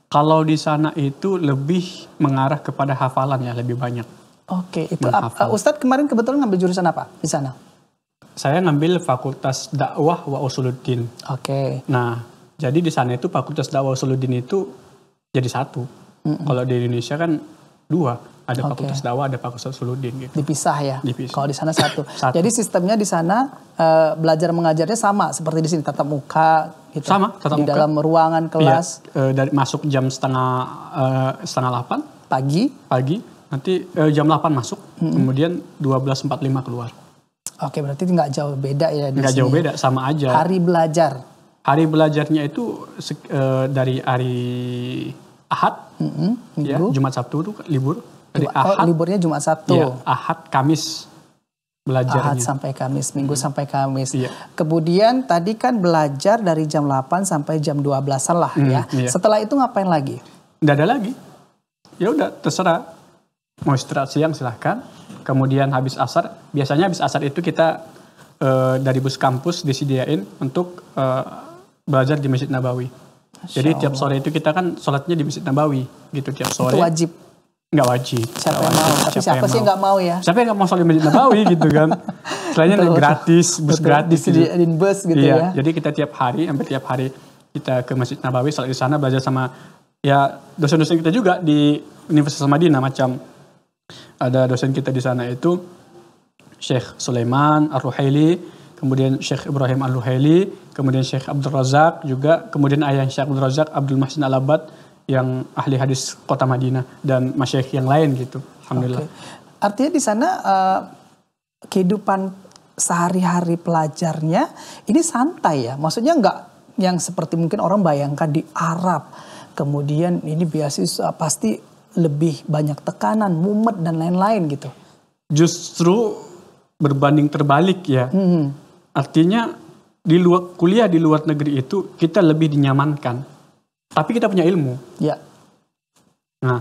Kalau di sana itu lebih mengarah kepada hafalan ya lebih banyak. Oke, itu uh, Ustadz kemarin kebetulan ngambil jurusan apa di sana? Saya ngambil Fakultas Dakwah wa Usuluddin. Oke. Nah, jadi di sana itu Fakultas Dakwah Usuluddin itu jadi satu. Mm -hmm. Kalau di Indonesia kan dua ada okay. fakultas dakwah, ada fakultas suludin gitu. Dipisah ya. Dipisah. Kalau di sana satu. satu. Jadi sistemnya di sana uh, belajar mengajarnya sama seperti di sini tatap muka gitu. Sama, tatap di muka. Di dalam ruangan iya, kelas. Iya, uh, dari masuk jam setengah uh, setengah delapan pagi. Pagi. Nanti uh, jam 8 masuk, mm -hmm. kemudian 12.45 keluar. Oke, berarti nggak jauh beda ya di Nggak jauh ya? beda, sama aja. Hari belajar. Hari belajarnya itu uh, dari hari Ahad, mm -hmm, ya, Jumat Sabtu itu libur. Jadi oh, Ahad, oh, liburnya Jumat Sabtu. Iya, Ahad Kamis belajar. Ahad sampai Kamis, Minggu hmm. sampai Kamis. Iya. Kemudian tadi kan belajar dari jam 8 sampai jam 12 lah hmm, ya. Iya. Setelah itu ngapain lagi? Tidak ada lagi. Ya udah terserah. Mau istirahat siang silahkan. Kemudian habis asar, biasanya habis asar itu kita e, dari bus kampus disediain untuk e, belajar di Masjid Nabawi. Jadi tiap sore itu kita kan sholatnya di Masjid Nabawi gitu tiap sore. Itu wajib nggak wajib. Siapa yang mau? Tapi siapa, siapa yang sih nggak mau ya? Siapa yang nggak mau sholat di Masjid Nabawi gitu kan? Selainnya betul, gratis, bus betul, gratis. di gitu. bus gitu iya. ya. Jadi kita tiap hari, sampai tiap hari kita ke Masjid Nabawi, sholat di sana, belajar sama ya dosen-dosen kita juga di Universitas Madinah macam ada dosen kita di sana itu Syekh Sulaiman Ar-Ruhaili, kemudian Syekh Ibrahim Al-Ruhaili, kemudian Syekh Abdul Razak juga, kemudian ayah Syekh Abdul Razak Abdul Mahsin Al-Abad yang ahli hadis kota Madinah dan masyaikh yang lain gitu. Alhamdulillah. Okay. Artinya di sana uh, kehidupan sehari-hari pelajarnya ini santai ya. Maksudnya nggak yang seperti mungkin orang bayangkan di Arab. Kemudian ini beasiswa pasti lebih banyak tekanan, mumet dan lain-lain gitu. Justru berbanding terbalik ya. -hmm. Artinya di luar kuliah di luar negeri itu kita lebih dinyamankan tapi kita punya ilmu. Iya. Nah,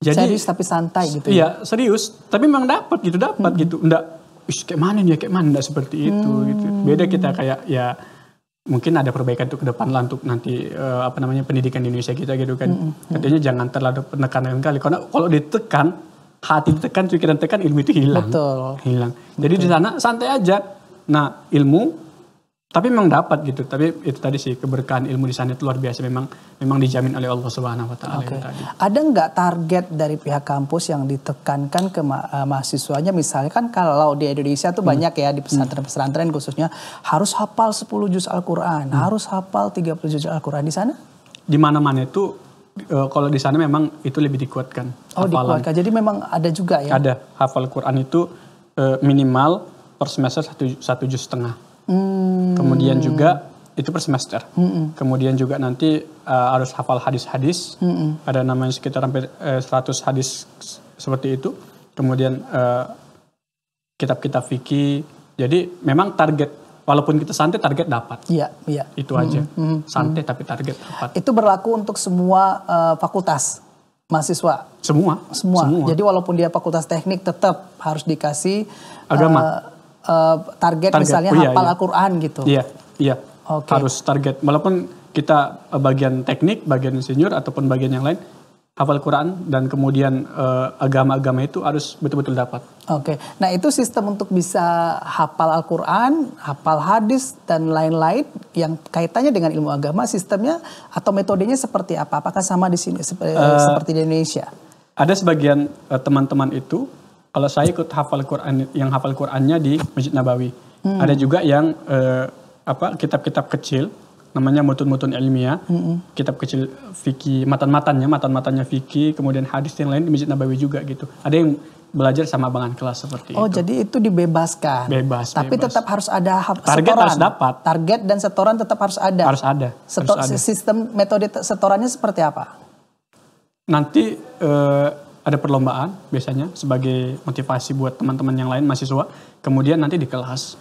jadi serius tapi santai gitu. Ya? Iya, ya? serius, tapi memang dapat gitu, dapat hmm. gitu. Enggak ih kayak mana nih, ya? kayak mana enggak seperti itu hmm. gitu. Beda kita kayak ya mungkin ada perbaikan untuk ke depan lah untuk nanti uh, apa namanya pendidikan di Indonesia kita gitu kan. Hmm, hmm, hmm. Katanya jangan terlalu penekanan kali karena kalau ditekan hati ditekan, pikiran tekan ilmu itu hilang. Betul. Hilang. Jadi Betul. di sana santai aja. Nah, ilmu tapi memang dapat gitu tapi itu tadi sih keberkahan ilmu di sana itu luar biasa memang memang dijamin oleh Allah Subhanahu Wa Taala okay. ada nggak target dari pihak kampus yang ditekankan ke ma eh, mahasiswanya misalnya kan kalau di Indonesia tuh hmm. banyak ya di hmm. pesantren-pesantren khususnya harus hafal 10 juz Al-Qur'an hmm. harus hafal 30 juz Al-Qur'an di sana di mana-mana itu e, kalau di sana memang itu lebih dikuatkan oh hafalan. dikuatkan jadi memang ada juga ya ada hafal Quran itu e, minimal per semester satu satu juz setengah Hmm. Kemudian juga itu per semester. Mm-mm. Kemudian juga nanti uh, harus hafal hadis-hadis. Mm-mm. Ada namanya sekitar hampir uh, eh, 100 hadis seperti itu. Kemudian kitab eh, kitab-kitab fikih. Jadi memang target walaupun kita santai target dapat. Iya, iya. Itu aja. Mm-hmm. Santai mm Santai tapi target dapat. Itu berlaku untuk semua uh, fakultas mahasiswa. Semua. Semua. Semua. Jadi walaupun dia fakultas teknik tetap harus dikasih agama. Uh, Eh, target, target misalnya oh, iya, hafal iya. Al-Quran gitu? Iya, iya. Okay. Harus target. Walaupun kita eh, bagian teknik, bagian insinyur ataupun bagian yang lain, hafal Quran dan kemudian eh, agama-agama uh, itu harus betul-betul dapat. Oke, okay. nah itu sistem untuk bisa hafal Al-Quran, hafal hadis dan lain-lain yang kaitannya dengan ilmu agama, sistemnya atau metodenya seperti apa? Apakah sama di sini seperti, uh, di Indonesia? Ada sebagian teman-teman uh, -teman itu kalau saya ikut hafal Quran yang hafal Qurannya di Masjid Nabawi hmm. ada juga yang uh, apa kitab-kitab kecil namanya mutun-mutun ilmiah hmm. kitab kecil fikih matan-matannya matan-matannya fikih kemudian hadis yang lain di Masjid Nabawi juga gitu ada yang belajar sama abangan kelas seperti oh, itu. Oh, jadi itu dibebaskan. Bebas. Tapi bebas. tetap harus ada target setoran. harus dapat. Target dan setoran tetap harus ada. Harus ada. Seto harus ada. Sistem metode setorannya seperti apa? Nanti uh, ada perlombaan biasanya sebagai motivasi buat teman-teman yang lain mahasiswa. Kemudian nanti di kelas.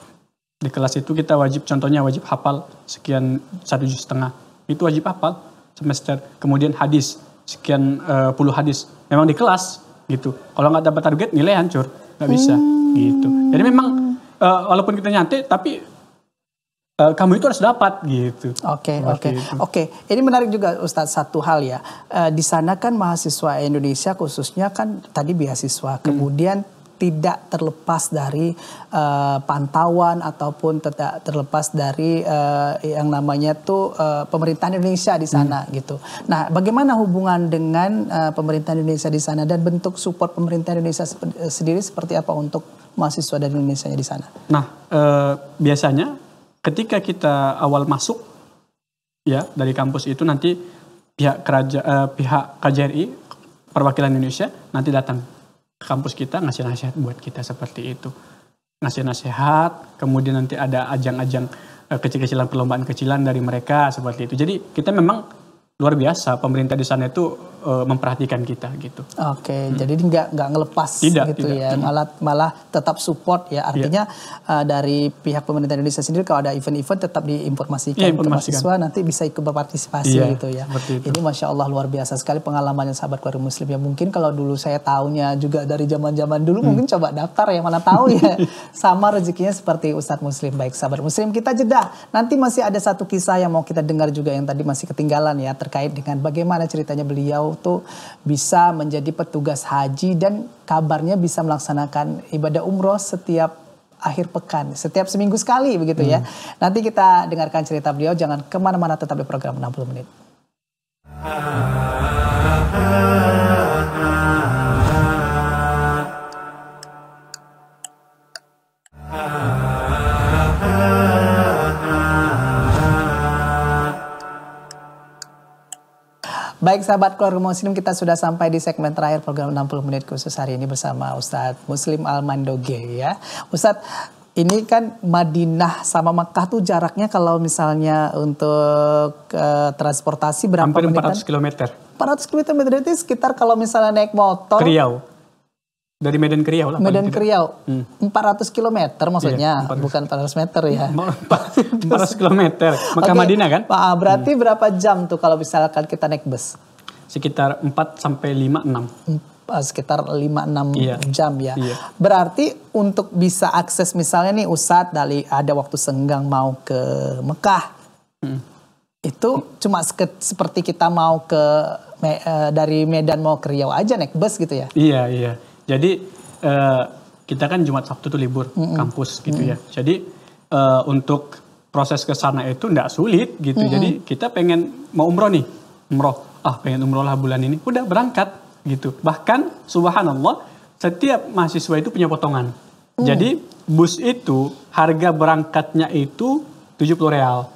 Di kelas itu kita wajib, contohnya wajib hafal sekian satu juz setengah. Itu wajib hafal semester. Kemudian hadis, sekian uh, puluh hadis. Memang di kelas gitu. Kalau nggak dapat target nilai hancur, nggak bisa hmm. gitu. Jadi memang uh, walaupun kita nyantai tapi uh, kamu itu harus dapat gitu. Oke, oke, oke. Ini menarik juga Ustadz satu hal ya. Uh, di sana kan mahasiswa Indonesia khususnya kan tadi beasiswa, hmm. kemudian tidak terlepas dari uh, pantauan ataupun tidak terlepas dari uh, yang namanya tuh uh, pemerintahan Indonesia di hmm. sana hmm. gitu. Nah, bagaimana hubungan dengan uh, pemerintahan Indonesia di sana dan bentuk support pemerintah Indonesia sendiri seperti apa untuk mahasiswa dari Indonesia di sana? Nah, uh, biasanya ketika kita awal masuk ya dari kampus itu nanti pihak keraja, eh, pihak KJRI perwakilan Indonesia nanti datang ke kampus kita ngasih nasihat buat kita seperti itu ngasih nasihat kemudian nanti ada ajang-ajang eh, kecil-kecilan perlombaan kecilan dari mereka seperti itu jadi kita memang luar biasa pemerintah di sana itu uh, memperhatikan kita gitu. Oke, okay, hmm. jadi nggak nggak ngelepas tidak, gitu tidak. ya, malah malah tetap support ya. Iya. Artinya yeah. uh, dari pihak pemerintah Indonesia sendiri kalau ada event-event tetap diinformasikan, yeah, ke mahasiswa nanti bisa ikut berpartisipasi yeah, gitu ya. Ini masya Allah luar biasa sekali pengalamannya sahabat keluarga Muslim ya. Mungkin kalau dulu saya tahunya juga dari zaman-zaman dulu hmm. mungkin coba daftar ya mana tahu ya sama rezekinya seperti Ustadz Muslim. Baik sahabat Muslim kita jeda. Nanti masih ada satu kisah yang mau kita dengar juga yang tadi masih ketinggalan ya terkait dengan bagaimana ceritanya beliau tuh bisa menjadi petugas haji dan kabarnya bisa melaksanakan ibadah umroh setiap akhir pekan setiap seminggu sekali begitu ya. hmm. ya. Nanti kita dengarkan cerita beliau jangan kemana-mana tetap di program 60 menit. sahabat keluarga muslim kita sudah sampai di segmen terakhir program 60 menit khusus hari ini bersama Ustadz Muslim Almandoge ya. Ustadz ini kan Madinah sama Mekah tuh jaraknya kalau misalnya untuk uh, transportasi berapa Hampir 400 km. 400 km berarti sekitar kalau misalnya naik motor. Kriau Dari Medan ke lah. Medan ke Riau. Hmm. 400 km maksudnya, iya, 400. bukan 400 meter ya. 400 km. Mekah okay. Madinah kan? Pak Berarti hmm. berapa jam tuh kalau misalkan kita naik bus? sekitar 4 sampai 5 6 sekitar 5-6 iya. jam ya. Iya. Berarti untuk bisa akses misalnya nih Ustadz dari ada waktu senggang mau ke Mekah. Hmm. Itu cuma seket, seperti kita mau ke me, eh, dari Medan mau ke Riau aja naik bus gitu ya. Iya, iya. Jadi uh, kita kan Jumat Sabtu tuh libur mm -mm. kampus gitu mm -mm. ya. Jadi uh, untuk proses ke sana itu enggak sulit gitu. Mm -mm. Jadi kita pengen mau umroh nih, umroh ah pengen umroh lah bulan ini, udah berangkat gitu. Bahkan subhanallah setiap mahasiswa itu punya potongan. Hmm. Jadi bus itu harga berangkatnya itu 70 real.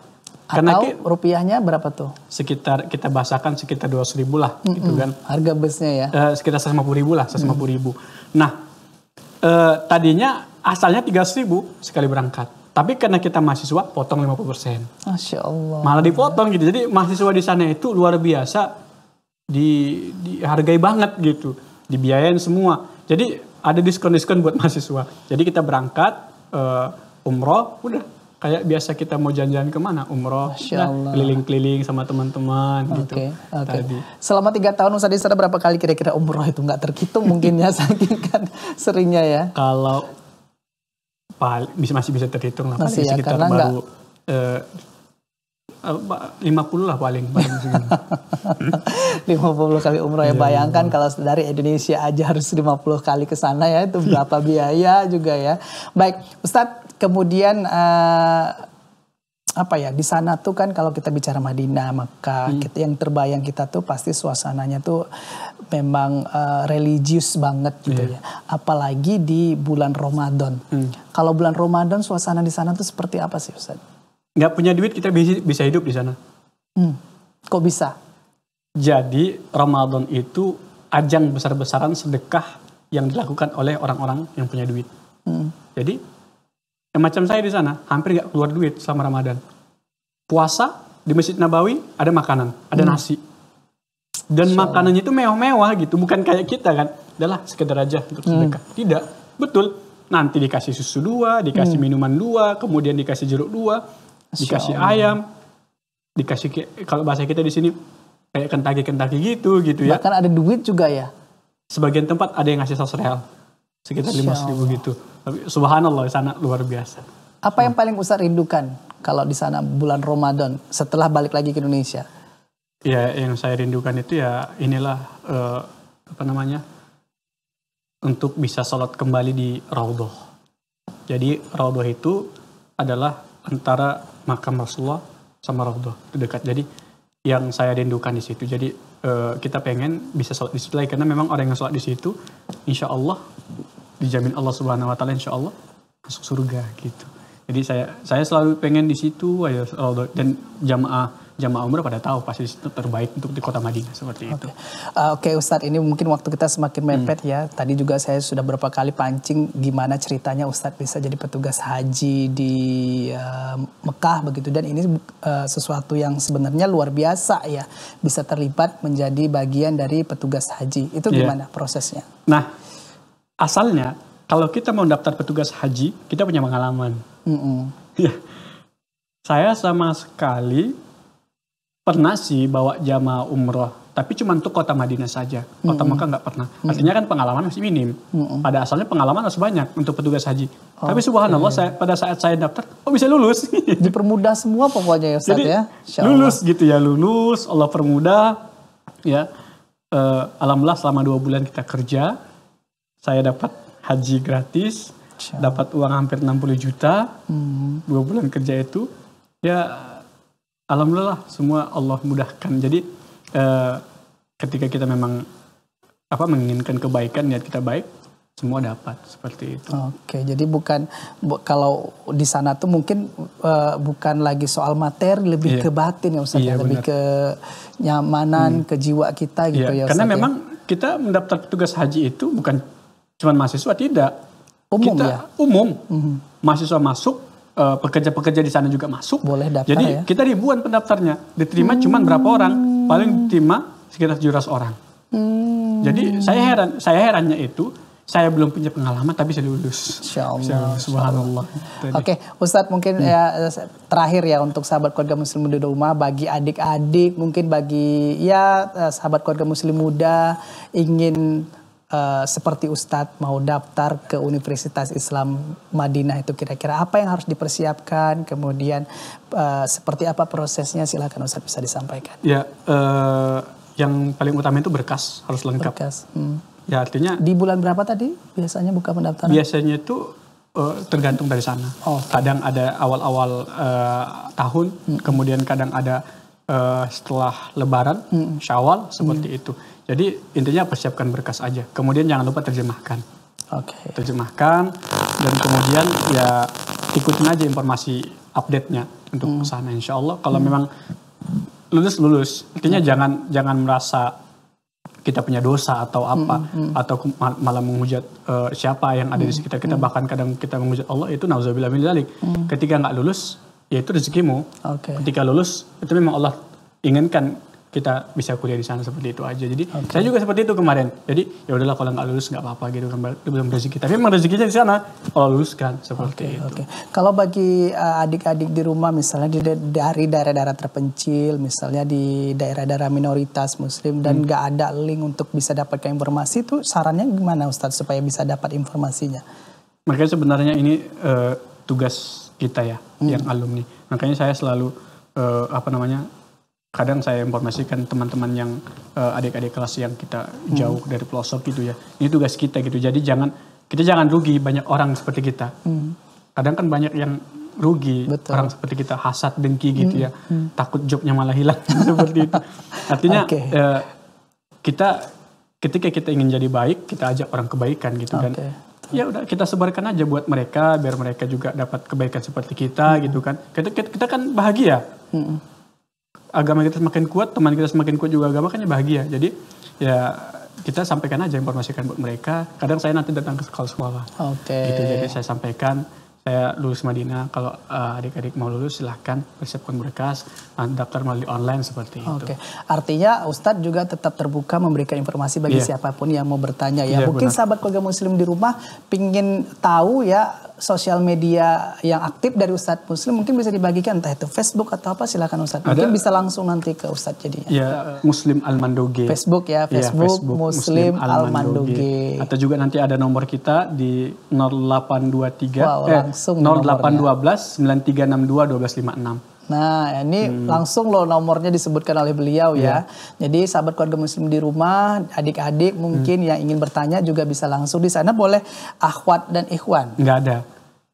Karena Atau rupiahnya berapa tuh? Sekitar kita bahasakan sekitar 200 ribu lah mm gitu hmm. kan. Harga busnya ya? E, sekitar 150 ribu lah, 150 mm. ribu. Hmm. Nah e, tadinya asalnya 300 ribu sekali berangkat. Tapi karena kita mahasiswa potong 50%. Masya Allah. Malah dipotong gitu. Jadi mahasiswa di sana itu luar biasa di dihargai banget gitu. Dibiayain semua. Jadi ada diskon-diskon buat mahasiswa. Jadi kita berangkat uh, umroh udah kayak biasa kita mau jalan-jalan kemana umroh keliling-keliling sama teman-teman okay, gitu okay. tadi selama tiga tahun Ustaz Isra berapa kali kira-kira umroh itu nggak terhitung mungkin ya saking kan seringnya ya kalau bisa masih bisa terhitung lah masih paling ya, sekitar baru enggak... Eh, uh, lah paling lima puluh kali umroh ya iya, bayangkan kalau dari Indonesia aja harus lima puluh kali ke sana ya itu berapa biaya juga ya. Baik, Ustadz kemudian uh, apa ya di sana tuh kan kalau kita bicara Madinah maka hmm. kita, yang terbayang kita tuh pasti suasananya tuh memang uh, religius banget gitu yeah. ya. Apalagi di bulan Ramadan. Hmm. Kalau bulan Ramadan suasana di sana tuh seperti apa sih Ustaz? Gak punya duit kita bisa, hidup di sana. Hmm. Kok bisa? Jadi Ramadan itu ajang besar-besaran sedekah yang dilakukan oleh orang-orang yang punya duit. Hmm. Jadi yang macam saya di sana hampir gak keluar duit selama Ramadan. Puasa di Masjid Nabawi ada makanan, ada hmm. nasi dan so. makanannya itu mewah-mewah gitu bukan kayak kita kan adalah sekedar aja untuk hmm. sedekah tidak betul nanti dikasih susu dua dikasih hmm. minuman dua kemudian dikasih jeruk dua dikasih ayam dikasih kalau bahasa kita di sini kayak kentaki kentaki gitu gitu ya bahkan ada duit juga ya sebagian tempat ada yang ngasih saus real sekitar lima ribu gitu tapi subhanallah di sana luar biasa apa yang paling Ustaz rindukan kalau di sana bulan Ramadan setelah balik lagi ke Indonesia ya yang saya rindukan itu ya inilah uh, apa namanya untuk bisa sholat kembali di Raudhoh. Jadi Raudhoh itu adalah antara makam Rasulullah sama Raudhoh itu Jadi yang saya rindukan di situ. Jadi uh, kita pengen bisa sholat di situ lagi karena memang orang yang sholat di situ, insya Allah dijamin Allah Subhanahu Wa Taala insya Allah masuk surga gitu. Jadi saya saya selalu pengen di situ ayo dan jamaah jamaah umroh pada tahu pasti terbaik untuk di kota Madinah seperti itu. Oke, okay. uh, okay, Ustadz ini mungkin waktu kita semakin hmm. mepet hmm. ya. Tadi juga saya sudah beberapa kali pancing gimana ceritanya Ustadz bisa jadi petugas haji di uh, Mekah begitu dan ini uh, sesuatu yang sebenarnya luar biasa ya bisa terlibat menjadi bagian dari petugas haji. Itu iya. gimana yeah. prosesnya? Nah, asalnya kalau kita mau daftar petugas haji, kita punya pengalaman. Mm -mm. saya sama sekali pernah sih bawa jamaah umroh tapi cuma untuk kota Madinah saja kota Mekah nggak pernah artinya kan pengalaman masih minim pada asalnya pengalaman harus banyak untuk petugas haji okay. Oh, tapi subhanallah iya. saya, pada saat saya daftar oh bisa lulus dipermudah semua pokoknya ya Ustaz Jadi, ya lulus gitu ya lulus Allah permudah ya uh, alhamdulillah selama dua bulan kita kerja saya dapat haji gratis dapat uang hampir 60 juta mm-hmm. dua bulan kerja itu ya alhamdulillah semua Allah mudahkan. Jadi eh, ketika kita memang apa menginginkan kebaikan niat kita baik semua dapat seperti itu. Oke, jadi bukan bu, kalau di sana tuh mungkin uh, bukan lagi soal materi lebih iya. ke batin ya Ustaz, ya. iya, lebih benar. ke nyamanan, hmm. ke jiwa kita gitu iya. ya Ustaz. Karena ya. memang kita mendaftar petugas haji itu bukan cuma mahasiswa tidak. Umum kita, ya. Umum. Mm -hmm. Mahasiswa masuk, Eh, pekerja-pekerja di sana juga masuk. Boleh daftar Jadi ya. kita ribuan pendaftarnya, diterima hmm. cuman berapa orang? Paling diterima sekitar 700 orang. Hmm. Jadi saya heran, saya herannya itu saya belum punya pengalaman tapi saya lulus. Insya Allah. Subhanallah. Oke, okay. Ustadz mungkin hmm. ya, terakhir ya untuk sahabat keluarga muslim di rumah, bagi adik-adik, mungkin bagi ya eh, sahabat keluarga muslim muda ingin Eh, seperti Ustadz mau daftar ke Universitas Islam Madinah itu kira-kira apa yang harus dipersiapkan, kemudian uh, seperti apa prosesnya silahkan Ustadz bisa disampaikan. Ya, uh, yang paling utama itu berkas harus lengkap. Berkas. Hmm. Ya artinya. Di bulan berapa tadi biasanya buka pendaftaran? Biasanya itu uh, tergantung dari sana. Oh. Kadang ada awal-awal uh, tahun, hmm. kemudian kadang ada uh, setelah Lebaran, hmm. Syawal seperti hmm. itu jadi intinya persiapkan berkas aja. Kemudian jangan lupa terjemahkan. Oke. Okay. Terjemahkan dan kemudian ya ikutin aja informasi update-nya untuk hmm. sana insya Allah. Kalau hmm. memang lulus lulus, intinya hmm. jangan jangan merasa kita punya dosa atau hmm, apa hmm, hmm. atau malah menghujat uh, siapa yang ada hmm, di sekitar kita hmm. bahkan kadang kita menghujat Allah itu nauzubillah min Hmm. Ketika nggak lulus, ya itu rezekimu. Okay. Ketika lulus, itu memang Allah inginkan kita bisa kuliah di sana seperti itu aja. Jadi okay. saya juga seperti itu kemarin. Jadi ya udahlah kalau nggak lulus nggak apa-apa gitu kan belum rezeki. Tapi emang rezekinya di sana kalau lulus kan seperti okay, itu. Okay. Kalau bagi eh, adik-adik uh, di rumah misalnya di, dari daerah-daerah terpencil, misalnya di daerah-daerah minoritas muslim dan hmm. nggak hmm. ada link untuk bisa dapatkan informasi itu sarannya gimana Ustadz supaya bisa dapat informasinya? Makanya sebenarnya ini uh, tugas kita ya hmm. yang alumni. Makanya saya selalu uh, apa namanya kadang saya informasikan teman-teman yang adik eh, adik-adik kelas yang kita hmm. jauh hmm. dari pelosok gitu ya. Ini tugas kita gitu. Jadi jangan kita jangan rugi banyak orang seperti kita. Hmm. Kadang kan banyak yang rugi Betul. orang seperti kita hasad dengki gitu hmm. ya. Hmm. Takut jobnya malah hilang seperti itu. Artinya okay. uh, eh, kita ketika kita ingin jadi baik, kita ajak orang kebaikan gitu okay. dan ya udah kita sebarkan aja buat mereka biar mereka juga dapat kebaikan seperti kita hmm. gitu kan. Kita, kita, kita kan bahagia. Hmm agama kita semakin kuat, teman kita semakin kuat juga agama kan ya bahagia. Jadi ya kita sampaikan aja informasikan buat mereka. Kadang saya nanti datang ke sekolah-sekolah. Oke. Okay. Gitu, jadi saya sampaikan saya lulus Madinah kalau uh, adik-adik mau lulus silahkan persiapkan berkas daftar melalui online seperti itu. Oke, artinya Ustadz juga tetap terbuka memberikan informasi bagi yeah. siapapun yang mau bertanya ya. Yeah, Mungkin benar. sahabat keluarga Muslim di rumah pingin tahu ya sosial media yang aktif dari Ustadz Muslim mungkin bisa dibagikan entah itu Facebook atau apa Silakan Ustadz mungkin Ada, bisa langsung nanti ke Ustadz jadinya ya Muslim Al Mandoge Facebook ya iya, Facebook, ya, Facebook Muslim, Muslim Al Mandoge atau juga nanti ada nomor kita di 0823 wow, eh, langsung 0812 9362 1256. Nah, ini hmm. langsung loh nomornya disebutkan oleh beliau yeah. ya. Iya. Jadi sahabat keluarga muslim di rumah, adik-adik hmm. mungkin hmm. yang ingin bertanya juga bisa langsung di sana boleh akhwat dan ikhwan. Enggak ada.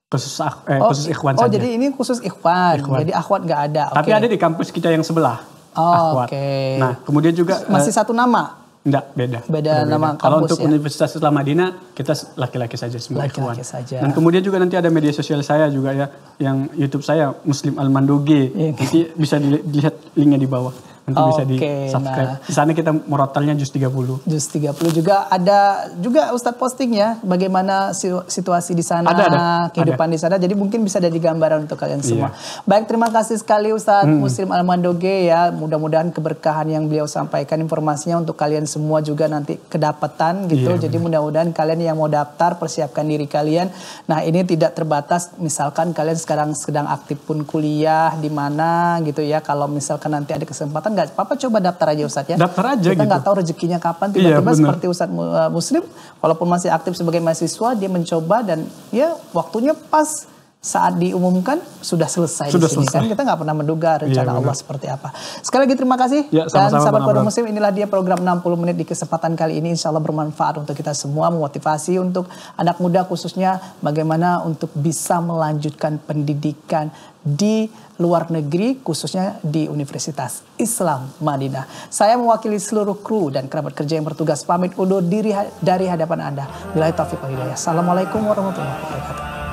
Khusus eh, oh, khusus ikhwan oh, saja. Oh, jadi ini khusus ikhwan. ikhwan. Jadi akhwat enggak ada. Tapi ada di kampus kita yang sebelah. Oh, Oke. Okay. Nah, kemudian juga masih eh, satu nama. Enggak, beda. Beda Udah nama beda. kampus Kalau untuk ya? Universitas Islam Madinah, kita laki-laki saja semua laki-laki Saja. Dan kemudian juga nanti ada media sosial saya juga ya, yang YouTube saya Muslim Al Mandoge. Yeah. Kan? Nanti bisa dilihat linknya di bawah nanti okay, bisa di subscribe. Nah, di sana kita murotalnya jus 30. Jus 30 juga ada juga Ustadz posting ya bagaimana situasi di sana, ada, ada, kehidupan ada. di sana. Jadi mungkin bisa jadi gambaran untuk kalian iya. semua. Yeah. Baik, terima kasih sekali Ustadz hmm. Muslim Almandoge ya. Mudah-mudahan keberkahan yang beliau sampaikan informasinya untuk kalian semua juga nanti kedapatan gitu. Yeah, Jadi mudah-mudahan kalian yang mau daftar persiapkan diri kalian. Nah, ini tidak terbatas misalkan kalian sekarang sedang aktif pun kuliah di mana gitu ya. Kalau misalkan nanti ada kesempatan nggak apa coba daftar aja Ustadz ya. Daftar aja kita nggak gitu. tahu rezekinya kapan iya, tiba-tiba iya, seperti Ustadz eh, Muslim walaupun masih aktif sebagai mahasiswa dia mencoba dan ya waktunya pas saat diumumkan sudah selesai sudah di sini selesai. kan kita nggak pernah menduga iya, rencana ya, Allah seperti apa. Sekali lagi terima kasih ya, sama -sama, dan sahabat Kode Muslim inilah dia program 60 menit di kesempatan kali ini insya Allah bermanfaat untuk kita semua memotivasi untuk anak muda khususnya bagaimana untuk bisa melanjutkan pendidikan di luar negeri khususnya di Universitas Islam Madinah. Saya mewakili seluruh kru dan kerabat kerja yang bertugas pamit undur diri dari hadapan Anda. Bila taufiq hidayah. Assalamualaikum warahmatullahi wabarakatuh.